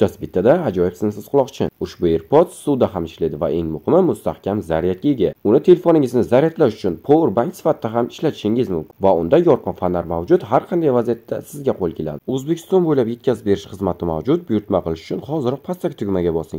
Bittasi bittada ajoyib sinsiz quloqchin. Ushbu AirPods suvda ham ishlaydi va eng muhimi mustahkam zaryadga ega. Uni telefoningizni zaryadlash uchun power bank sifatida ham ishlatishingiz mumkin va unda yorqin fonar mavjud, har qanday vaziyatda sizga qo'l keladi. O'zbekiston bo'ylab yetkazib berish xizmati mavjud. Buyurtma qilish uchun hoziroq pastdagi tugmaga bosing.